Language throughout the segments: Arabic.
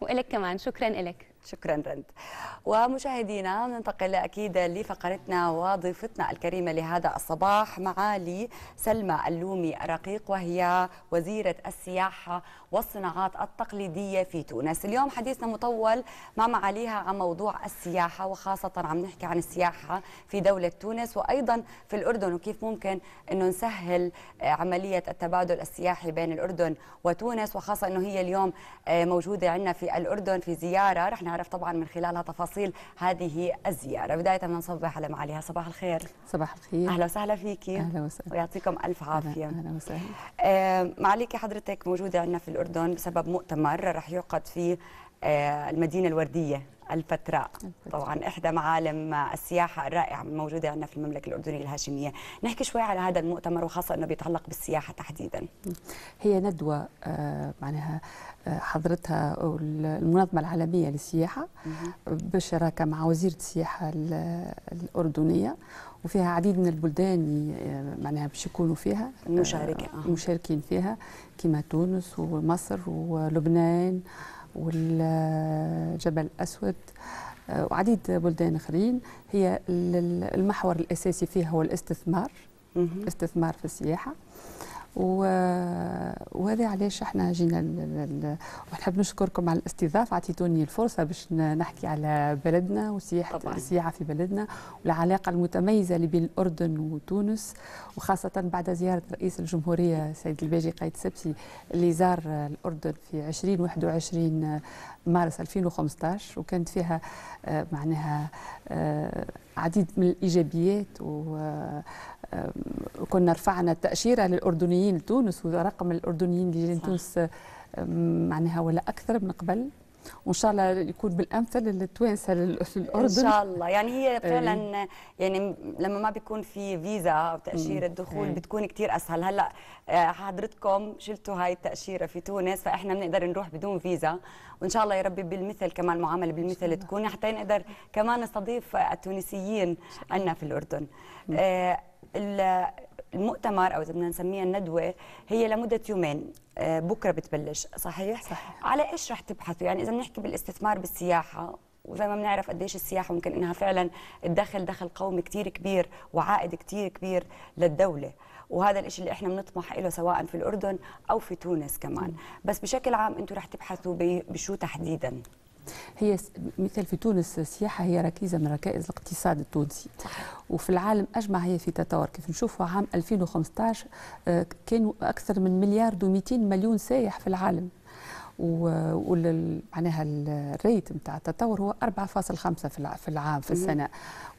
وإلك كمان شكرا إلك شكرا رند ومشاهدينا ننتقل أكيد لفقرتنا وضيفتنا الكريمة لهذا الصباح معالي سلمى اللومي الرقيق وهي وزيرة السياحة والصناعات التقليدية في تونس اليوم حديثنا مطول مع معاليها عن موضوع السياحة وخاصة عم نحكي عن السياحة في دولة تونس وأيضا في الأردن وكيف ممكن أنه نسهل عملية التبادل السياحي بين الأردن وتونس وخاصة أنه هي اليوم موجودة عندنا في الأردن في زيارة رح نعرف طبعا من خلالها تفاصيل هذه الزياره بدايه نصبح على معاليها صباح الخير صباح الخير اهلا وسهلا فيكي اهلا وسهلا ويعطيكم الف عافيه اهلا وسهلا آه معاليك حضرتك موجوده عندنا في الاردن بسبب مؤتمر رح يعقد في آه، المدينه الورديه الفتراء طبعا إحدى معالم السياحة الرائعة الموجودة عندنا في المملكة الأردنية الهاشمية نحكي شوي على هذا المؤتمر وخاصة أنه بيتعلق بالسياحة تحديدا هي ندوة آه، معناها آه، حضرتها المنظمة العالمية للسياحة بالشراكة مع وزيرة السياحة الأردنية وفيها عديد من البلدان آه، معناها باش يكونوا فيها مشاركة مشاركين فيها كما تونس ومصر ولبنان والجبل الأسود آه، وعديد بلدان آخرين هي المحور الأساسي فيها هو الاستثمار استثمار في السياحة وهذا علاش احنا جينا ونحب نشكركم على الاستضافه عطيتوني الفرصه باش نحكي على بلدنا وسياحه السياحه في بلدنا والعلاقه المتميزه اللي بين الاردن وتونس وخاصه بعد زياره رئيس الجمهوريه سيد الباجي قايد سبسي اللي زار الاردن في 2021 مارس 2015 وكانت فيها آه، معناها آه، عديد من الايجابيات و كنا رفعنا التأشيرة للأردنيين لتونس ورقم الأردنيين اللي جايين تونس معناها ولا أكثر من قبل وان شاء الله يكون بالامثل للتوانسه للاردن ان شاء الله يعني هي إيه. فعلا يعني لما ما بيكون في فيزا او تاشيره دخول بتكون كثير اسهل هلا آه، حضرتكم شلتوا هاي التاشيره في تونس فاحنا بنقدر نروح بدون فيزا وان شاء الله يا ربي بالمثل كمان معامله بالمثل تكون حتى نقدر كمان نستضيف التونسيين عندنا في الاردن المؤتمر او اذا بدنا نسميها الندوه هي لمده يومين آه، بكره بتبلش صحيح؟ صحيح على ايش رح تبحثوا؟ يعني اذا بنحكي بالاستثمار بالسياحه وزي ما بنعرف قديش السياحه ممكن انها فعلا تدخل دخل قومي كثير كبير وعائد كثير كبير للدوله وهذا الشيء اللي احنا بنطمح له سواء في الاردن او في تونس كمان بس بشكل عام انتم رح تبحثوا بشو تحديدا هي مثل في تونس السياحه هي ركيزه من ركائز الاقتصاد التونسي وفي العالم اجمع هي في تطور كيف نشوفوا عام 2015 آه، كانوا اكثر من مليار و200 مليون سايح في العالم ومعناها الريت نتاع التطور هو 4.5 في العام في السنه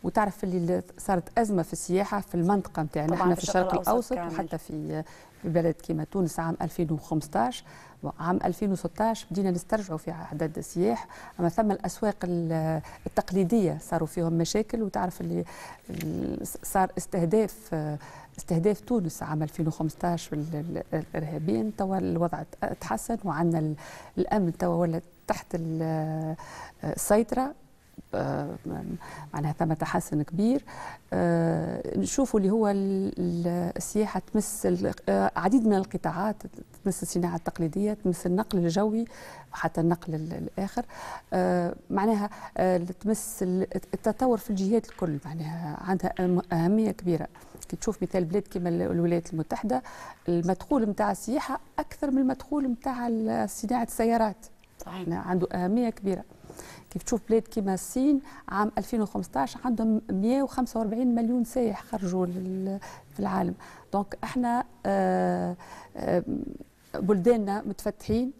وتعرف اللي صارت ازمه في السياحه في المنطقه نتاعنا احنا في الشرق الاوسط وحتى في بلد كيما تونس عام 2015 عام 2016 بدينا نسترجعوا في عدد السياح اما ثم الاسواق التقليديه صاروا فيهم مشاكل وتعرف اللي صار استهداف استهداف تونس عام 2015 الارهابيين توا الوضع تحسن وعندنا الامن توا ولا تحت السيطره آه، معناها ثم تحسن كبير آه، نشوفوا اللي هو السياحه تمس آه، عديد من القطاعات تمس الصناعه التقليديه تمس النقل الجوي حتى النقل الاخر معناها تمس التطور في الجهات الكل معناها عندها اهميه كبيره كي تشوف مثال بلاد كما الولايات المتحده المدخول نتاع السياحه اكثر من المدخول نتاع صناعه السيارات صحيح عنده اهميه كبيره كيف تشوف بلاد كيما الصين عام 2015 عندهم 145 مليون سائح خرجوا في العالم دونك احنا آه، آه، بلداننا متفتحين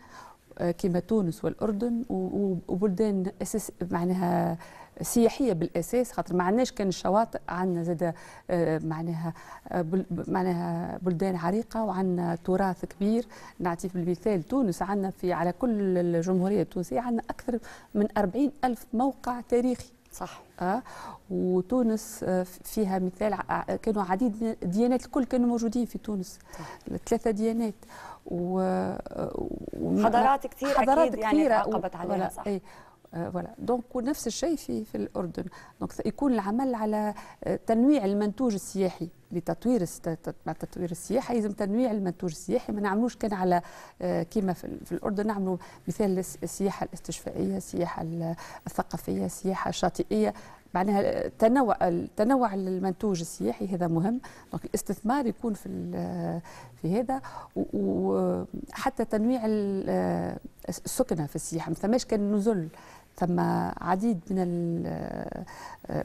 آه، كيما تونس والاردن وبلدان اساس معناها سياحيه بالاساس خاطر ما عندناش كان الشواطئ عندنا زاد آه، معناها آه، معناها بلدان عريقه وعندنا تراث كبير نعطي بالمثال تونس عندنا في على كل الجمهوريه التونسيه عندنا اكثر من 40 الف موقع تاريخي صح آه وتونس آه، فيها مثال كانوا عديد ديانات الديانات الكل كانوا موجودين في تونس صح. ثلاثه ديانات و... و... حضارات كثيره حضارات يعني كثيره يعني تعاقبت عليها صح إيه. فوالا دونك ونفس الشيء في في الاردن دونك يكون العمل على آه، تنويع المنتوج السياحي لتطوير مع تطوير السياحه لازم تنويع المنتوج السياحي ما نعملوش كان على آه، كيما في الاردن نعملوا مثال السياحه الاستشفائيه السياحه الثقافيه السياحه الشاطئيه معناها آه، تنوع تنوع المنتوج السياحي هذا مهم دونك الاستثمار يكون في في هذا وحتى تنويع السكنه في السياحه ما ثماش كان نزل ثم عديد من آه،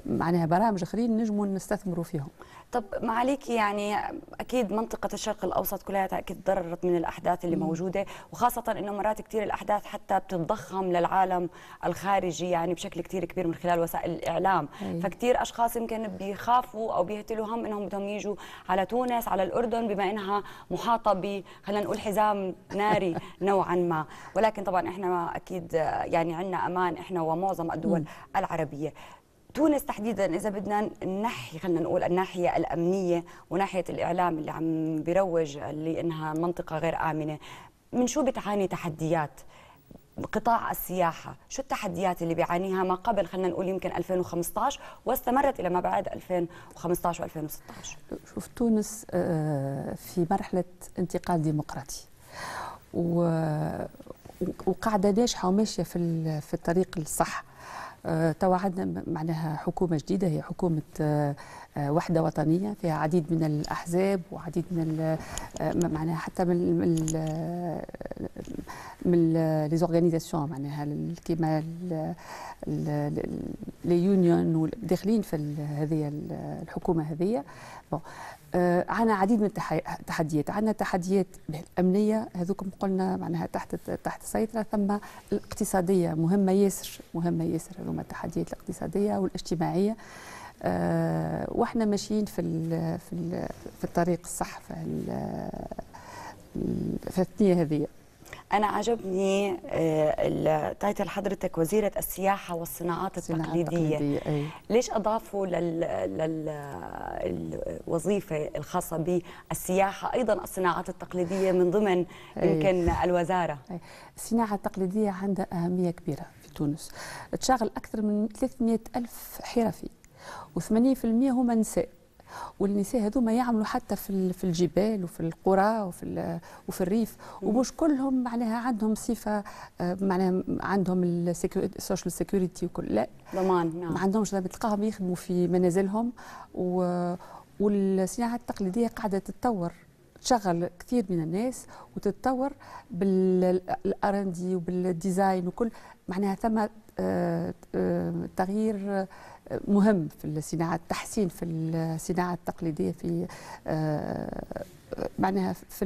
معناها برامج اخرين نجموا نستثمروا فيهم طب معاليك يعني اكيد منطقه الشرق الاوسط كلها اكيد تضررت من الاحداث اللي موجوده وخاصه انه مرات كثير الاحداث حتى بتتضخم للعالم الخارجي يعني بشكل كثير كبير من خلال وسائل الاعلام أيوة. فكثير اشخاص يمكن بيخافوا او بيهتلوا هم انهم بدهم يجوا على تونس على الاردن بما انها محاطه ب خلينا نقول حزام ناري نوعا ما ولكن طبعا احنا اكيد يعني عندنا امان احنا ومعظم الدول العربيه تونس تحديدا اذا بدنا نحي خلينا نقول الناحيه الامنيه وناحيه الاعلام اللي عم بيروج لانها منطقه غير امنه من شو بتعاني تحديات قطاع السياحه شو التحديات اللي بيعانيها ما قبل خلينا نقول يمكن 2015 واستمرت الى ما بعد 2015 و2016 شوف تونس آه، في مرحله انتقال ديمقراطي و وقاعده ناجحه وماشيه في في الطريق الصح آه، توعدنا معناها حكومه جديده هي حكومه آه، آه، وحده وطنيه فيها عديد من الاحزاب وعديد من معناها حتى من من لي زورغانيزاسيون معناها كيما لي يونيون داخلين في هذه الحكومه هذه بون آه، عندنا عديد من التحديات عندنا تحديات الامنيه هذوكم قلنا معناها تحت تحت السيطره ثم الاقتصاديه مهمه ياسر مهمه ياسر هذوما التحديات الاقتصاديه والاجتماعيه آه، واحنا ماشيين في في الطريق الصح في الثنيه هذه انا عجبني تايتل آه، حضرتك وزيره السياحه والصناعات التقليديه, التقليدية. ليش اضافوا للوظيفه الخاصه بالسياحه ايضا الصناعات التقليديه من ضمن يمكن الوزاره الصناعه التقليديه عندها اهميه كبيره في تونس تشغل اكثر من 300 الف حرفي و80% هما نساء والنساء هذوما يعملوا حتى في في الجبال وفي القرى وفي وفي الريف ومش كلهم معناها عندهم صفه آه، معناها عندهم السوشيال سيكيورتي وكل لا ضمان نعم ما عندهمش تلقاهم يخدموا في منازلهم و والصناعه التقليديه قاعده تتطور تشغل كثير من الناس وتتطور بالار ان دي وبالديزاين وكل معناها ثم تغيير مهم في الصناعه التحسين في الصناعه التقليديه في آه، معناها في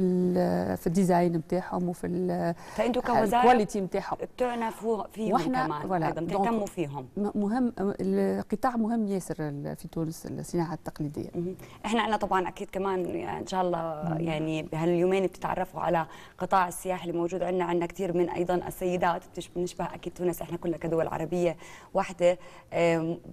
في الديزاين نتاعهم وفي فانتوا كوزاره الكواليتي نتاعهم بتعنفوا فيهم وإحنا كمان ايضا تهتموا فيهم مهم القطاع مهم ياسر في تونس الصناعه التقليديه احنا عندنا طبعا اكيد كمان يعني ان شاء الله يعني بهاليومين بتتعرفوا على قطاع السياحه اللي موجود عندنا عندنا كثير من ايضا السيدات بنشبه اكيد تونس احنا كلنا كدول عربيه واحده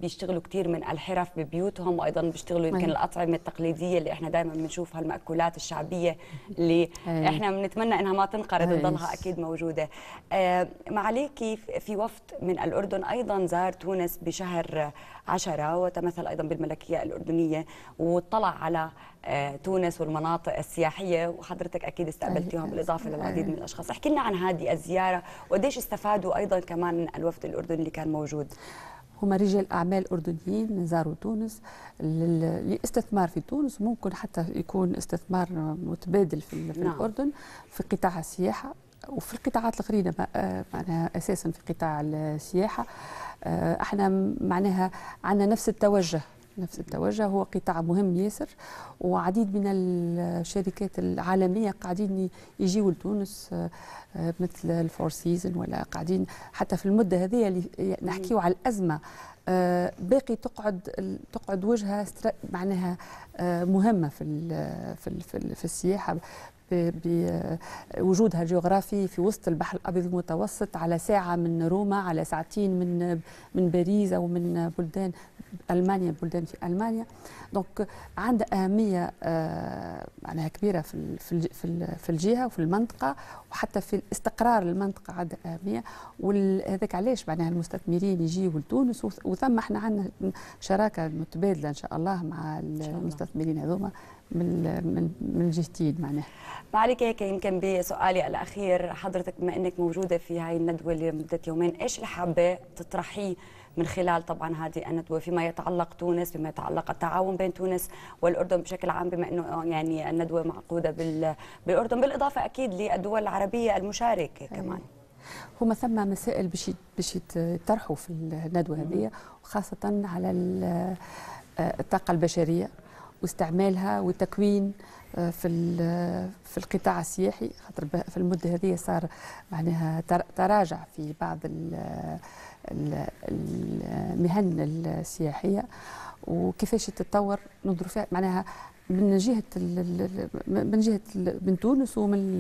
بيشتغلوا كثير من الحرف ببيوتهم وايضا بيشتغلوا يمكن الاطعمه التقليديه اللي احنا دائما بنشوفها الماكولات الشعبيه اللي احنا بنتمنى انها ما تنقرض تضلها اكيد موجوده آه، معاليكي في وفد من الاردن ايضا زار تونس بشهر عشرة وتمثل ايضا بالملكيه الاردنيه واطلع على آه، تونس والمناطق السياحيه وحضرتك اكيد استقبلتيهم بالاضافه للعديد من الاشخاص احكي لنا عن هذه الزياره وقديش استفادوا ايضا كمان الوفد الاردني اللي كان موجود هما رجال اعمال اردنيين من زاروا تونس للاستثمار في تونس ممكن حتى يكون استثمار متبادل في, في نعم. الاردن في قطاع السياحه وفي القطاعات الاخرين آه، معناها اساسا في قطاع السياحه آه، احنا معناها عندنا نفس التوجه نفس التوجه هو قطاع مهم ياسر وعديد من الشركات العالميه قاعدين يجيوا لتونس آه، مثل الفور سيزون ولا قاعدين حتى في المده هذه اللي نحكيو على الازمه آه، باقي تقعد تقعد وجهه معناها آه، مهمه في في في السياحه بوجودها الجغرافي في وسط البحر الابيض المتوسط على ساعه من روما على ساعتين من من باريس او من بلدان المانيا بلدان في المانيا دونك عندها اهميه آه، معناها كبيره في في الجهه وفي المنطقه وحتى في استقرار المنطقه عندها اهميه وهذاك علاش معناها المستثمرين يجيوا لتونس وثم احنا عندنا شراكه متبادله ان شاء الله مع المستثمرين هذوما من من من جديد معناها معلك هيك يمكن بسؤالي الاخير حضرتك بما انك موجوده في هاي الندوه لمده يومين ايش اللي حابه تطرحيه من خلال طبعا هذه الندوه فيما يتعلق تونس فيما يتعلق التعاون بين تونس والاردن بشكل عام بما انه يعني الندوه معقوده بال... بالاردن بالاضافه اكيد للدول العربيه المشاركه أيوة. كمان هما ثم مسائل باش باش يطرحوا في الندوه هذه وخاصه على الطاقه البشريه واستعمالها والتكوين آه، في آه، في القطاع السياحي خاطر في المده هذه صار معناها تراجع في بعض آه، المهن السياحيه وكيفاش تتطور ننظر فيها معناها من جهه من جهه من تونس ومن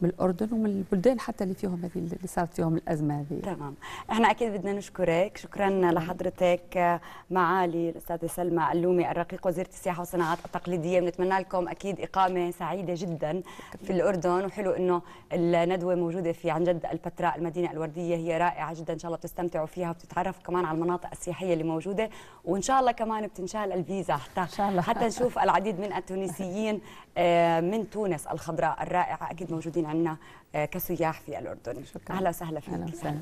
من الاردن ومن البلدان حتى اللي فيهم هذه اللي صارت فيهم الازمه هذه تمام احنا اكيد بدنا نشكرك شكرا لحضرتك معالي الاستاذه سلمى علومي الرقيق وزيره السياحه والصناعات التقليديه بنتمنى لكم اكيد اقامه سعيده جدا في الاردن وحلو انه الندوه موجوده في عن جد البتراء المدينه الورديه هي رائعه جدا ان شاء الله بتستمتعوا فيها وبتتعرفوا كمان على المناطق السياحيه اللي موجوده وان شاء الله كمان بتنشال الفيزا حتى إن شاء الله. حتى نشوف العديد العديد من التونسيين آه، من تونس الخضراء الرائعه اكيد موجودين عندنا آه، كسياح في الاردن شكرا. اهلا وسهلا فيك اهلا وسهلا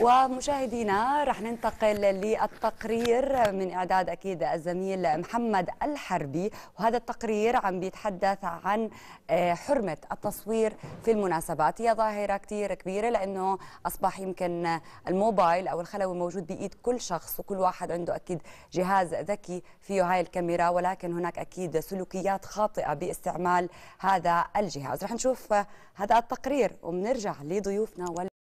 ومشاهدينا رح ننتقل للتقرير من إعداد أكيد الزميل محمد الحربي وهذا التقرير عم بيتحدث عن آه، حرمة التصوير في المناسبات هي ظاهرة كتير كبيرة لأنه أصبح يمكن الموبايل أو الخلوي موجود بإيد كل شخص وكل واحد عنده أكيد جهاز ذكي فيه هاي الكاميرا ولكن هناك أكيد سلوكيات خاطئة باستعمال هذا الجهاز رح نشوف هذا التقرير وبنرجع لضيوفنا